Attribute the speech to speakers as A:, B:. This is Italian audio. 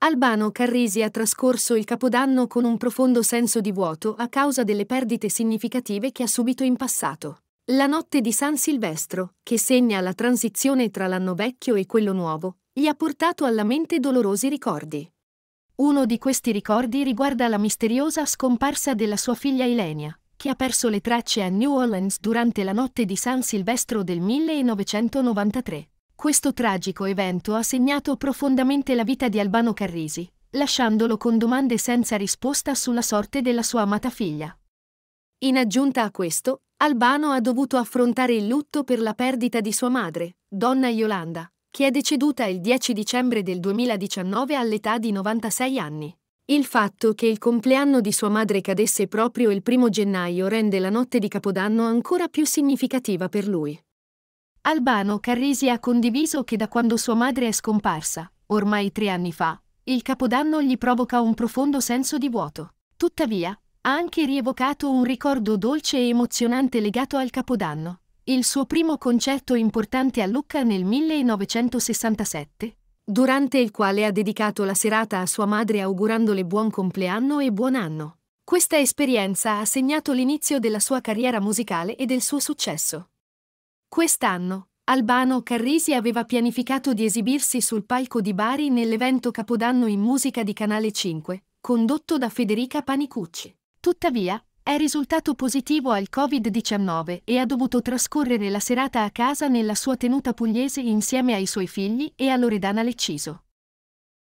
A: Albano Carrisi ha trascorso il Capodanno con un profondo senso di vuoto a causa delle perdite significative che ha subito in passato. La notte di San Silvestro, che segna la transizione tra l'anno vecchio e quello nuovo, gli ha portato alla mente dolorosi ricordi. Uno di questi ricordi riguarda la misteriosa scomparsa della sua figlia Ilenia, che ha perso le tracce a New Orleans durante la notte di San Silvestro del 1993. Questo tragico evento ha segnato profondamente la vita di Albano Carrisi, lasciandolo con domande senza risposta sulla sorte della sua amata figlia. In aggiunta a questo, Albano ha dovuto affrontare il lutto per la perdita di sua madre, donna Yolanda, che è deceduta il 10 dicembre del 2019 all'età di 96 anni. Il fatto che il compleanno di sua madre cadesse proprio il primo gennaio rende la notte di Capodanno ancora più significativa per lui. Albano Carrisi ha condiviso che da quando sua madre è scomparsa, ormai tre anni fa, il capodanno gli provoca un profondo senso di vuoto. Tuttavia, ha anche rievocato un ricordo dolce e emozionante legato al capodanno, il suo primo concerto importante a Lucca nel 1967, durante il quale ha dedicato la serata a sua madre augurandole buon compleanno e buon anno. Questa esperienza ha segnato l'inizio della sua carriera musicale e del suo successo. Quest'anno, Albano Carrisi aveva pianificato di esibirsi sul palco di Bari nell'evento Capodanno in musica di Canale 5, condotto da Federica Panicucci. Tuttavia, è risultato positivo al Covid-19 e ha dovuto trascorrere la serata a casa nella sua tenuta pugliese insieme ai suoi figli e a Loredana Lecciso.